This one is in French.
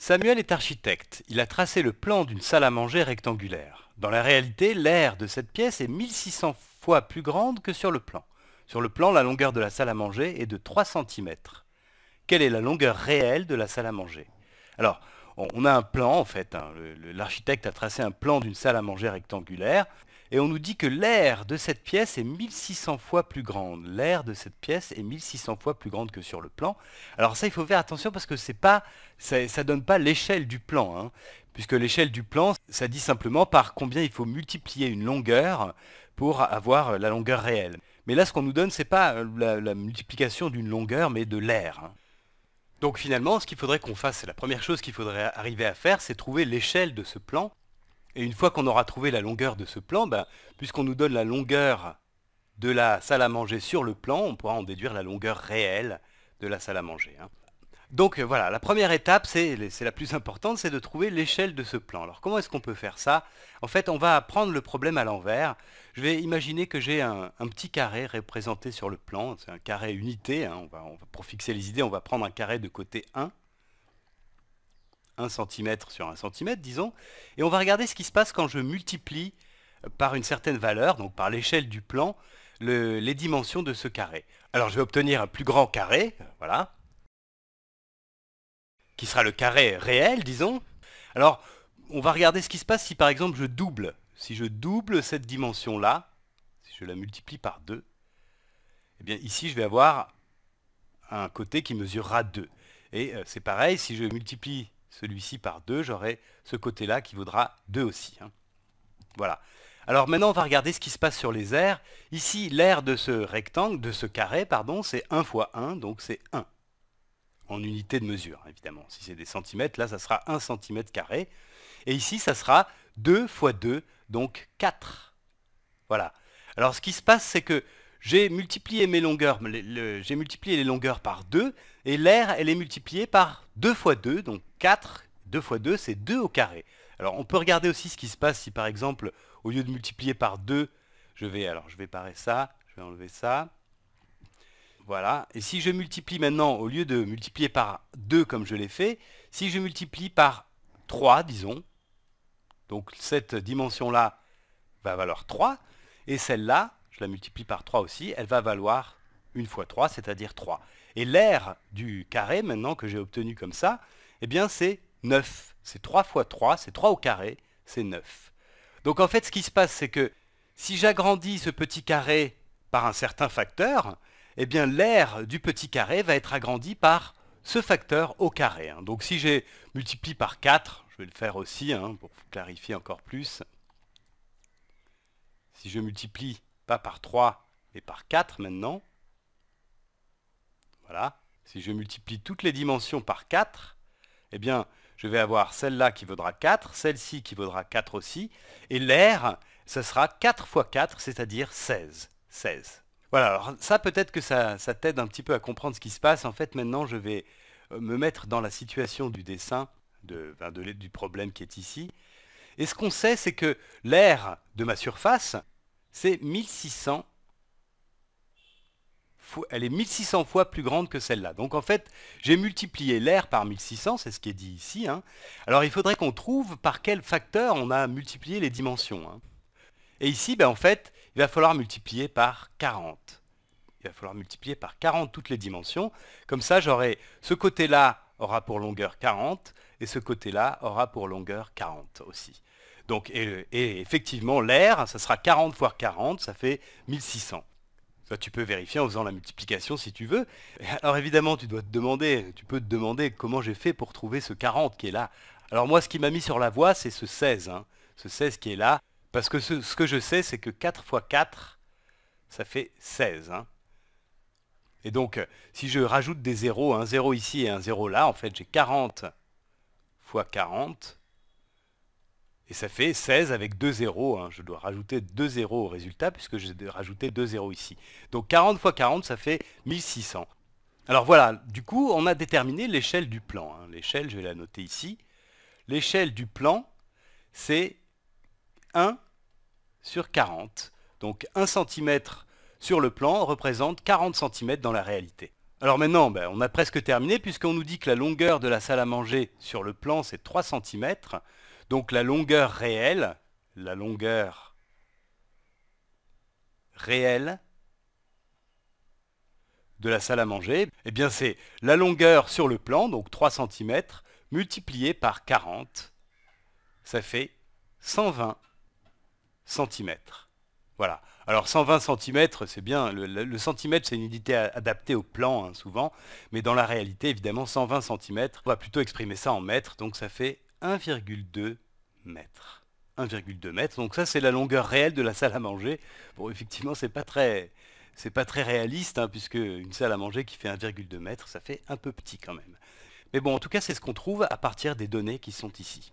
Samuel est architecte. Il a tracé le plan d'une salle à manger rectangulaire. Dans la réalité, l'aire de cette pièce est 1600 fois plus grande que sur le plan. Sur le plan, la longueur de la salle à manger est de 3 cm. Quelle est la longueur réelle de la salle à manger Alors, on a un plan en fait. Hein. L'architecte a tracé un plan d'une salle à manger rectangulaire. Et on nous dit que l'aire de cette pièce est 1600 fois plus grande. L'aire de cette pièce est 1600 fois plus grande que sur le plan. Alors ça, il faut faire attention parce que c'est pas, ça ne donne pas l'échelle du plan. Hein. puisque l'échelle du plan, ça dit simplement par combien il faut multiplier une longueur pour avoir la longueur réelle. Mais là, ce qu'on nous donne, c'est pas euh, la, multiplication d'une longueur, mais de l'aire. Hein. Donc finalement, ce qu'il faudrait qu'on fasse, la première chose qu'il faudrait arriver à faire, c'est trouver l'échelle de ce plan et une fois qu'on aura trouvé la longueur de ce plan, ben, puisqu'on nous donne la longueur de la salle à manger sur le plan, on pourra en déduire la longueur réelle de la salle à manger. Hein. Donc euh, voilà, la première étape, c'est la plus importante, c'est de trouver l'échelle de ce plan. Alors comment est-ce qu'on peut faire ça En fait, on va prendre le problème à l'envers. Je vais imaginer que j'ai un, petit carré représenté sur le plan, c'est un carré unité, hein. on va, pour fixer les idées, on va prendre un carré de côté 1. 1 cm sur 1 cm, disons, et on va regarder ce qui se passe quand je multiplie euh, par une certaine valeur, donc par l'échelle du plan, les dimensions de ce carré. Alors je vais obtenir un plus grand carré, euh, voilà, qui sera le carré réel, disons. Alors, on va regarder ce qui se passe si par exemple je double. Si je double cette dimension-là, si je la multiplie par 2, eh bien ici je vais avoir un côté qui mesurera 2. Et euh, c'est pareil, si je multiplie celui-ci par 2, j'aurai ce côté-là qui vaudra 2 aussi. Hein. Voilà. Alors maintenant, on va regarder ce qui se passe sur les aires. Ici, l'aire de ce rectangle, de ce carré, pardon, c'est 1 fois 1, donc c'est 1. En unité de mesure, évidemment. Si c'est des centimètres, là, ça sera 1 cm carré. Et ici, ça sera 2 fois 2, donc 4. Voilà. Alors ce qui se passe, c'est que j'ai multiplié mes longueurs, j'ai multiplié les longueurs par 2, et l'air, elle est multipliée par 2 fois 2, donc 4, 2 fois 2, c'est 2 au carré. Alors on peut regarder aussi ce qui se passe si par exemple, au lieu de multiplier par 2, je vais, alors je vais parer ça, je vais enlever ça, voilà, et si je multiplie maintenant, au lieu de multiplier par 2 comme je l'ai fait, si je multiplie par 3, disons, donc cette dimension-là va valoir 3, et celle-là, la multiplie par 3 aussi, elle va valoir 1 fois 3, c'est-à-dire 3. Et l'aire du carré, maintenant que j'ai obtenu comme ça, eh bien c'est 9. C'est 3 fois 3, c'est 3 au carré, c'est 9. Donc en fait, ce qui se passe, c'est que si j'agrandis ce petit carré par un certain facteur, eh bien l'aire du petit carré va être agrandie par ce facteur au carré. Hein. Donc si j'ai multiplié par 4, je vais le faire aussi hein, pour clarifier encore plus. Si je multiplie pas par 3, mais par 4 maintenant. Voilà. Si je multiplie toutes les dimensions par 4, eh bien, je vais avoir celle-là qui vaudra 4, celle-ci qui vaudra 4 aussi, et l'air, ce sera 4 fois 4, c'est-à-dire 16. 16. Voilà, alors ça peut-être que ça, t'aide un petit peu à comprendre ce qui se passe. En fait, maintenant, je vais euh, me mettre dans la situation du dessin, de, du problème qui est ici. Et ce qu'on sait, c'est que l'air de ma surface, c'est 1600 elle est 1600 fois plus grande que celle-là. Donc en fait, j'ai multiplié l'air par 1600, c'est ce qui est dit ici. Hein. Alors il faudrait qu'on trouve par quel facteur on a multiplié les dimensions. Hein. Et ici, ben, en fait, il va falloir multiplier par 40. Il va falloir multiplier par 40 toutes les dimensions. Comme ça, j'aurai ce côté-là aura pour longueur 40, et ce côté-là aura pour longueur 40 aussi. Donc, et, effectivement, l'air, hein, ça sera 40 fois 40, ça fait 1600. Ça, tu peux vérifier en faisant la multiplication si tu veux. Alors évidemment, tu dois te demander, tu peux te demander comment j'ai fait pour trouver ce 40 qui est là. Alors moi, ce qui m'a mis sur la voie, c'est ce 16, hein. ce 16 qui est là. Parce que ce, que je sais, c'est que 4 fois 4, ça fait 16. Hein. Et donc, si je rajoute des zéros, un 0 ici et un 0 là, en fait, j'ai 40 fois 40, et ça fait 16 avec 2 zéros. Hein. Je dois rajouter 2 zéros au résultat puisque j'ai rajouté 2 zéros ici. Donc 40 fois 40, ça fait 1600. Alors voilà, du coup, on a déterminé l'échelle du plan. Hein. L'échelle, je vais la noter ici. L'échelle du plan, c'est 1 sur 40. Donc 1 cm sur le plan représente 40 cm dans la réalité. Alors maintenant, ben, on a presque terminé puisqu'on nous dit que la longueur de la salle à manger sur le plan, c'est 3 cm. Donc la longueur réelle, la longueur réelle de la salle à manger, eh bien c'est la longueur sur le plan, donc 3 cm, multipliée par 40, ça fait 120 cm. Voilà. Alors 120 cm, c'est bien. Le, centimètre, c'est une unité adaptée au plan, hein, souvent. Mais dans la réalité, évidemment, 120 cm, on va plutôt exprimer ça en mètres. Donc ça fait 1,2 mètres. 1,2 mètres. Donc ça, c'est la longueur réelle de la salle à manger. Bon, effectivement, c'est pas très... C'est pas très réaliste, hein, puisque une salle à manger qui fait 1,2 mètre, ça fait un peu petit quand même. Mais bon, en tout cas, c'est ce qu'on trouve à partir des données qui sont ici.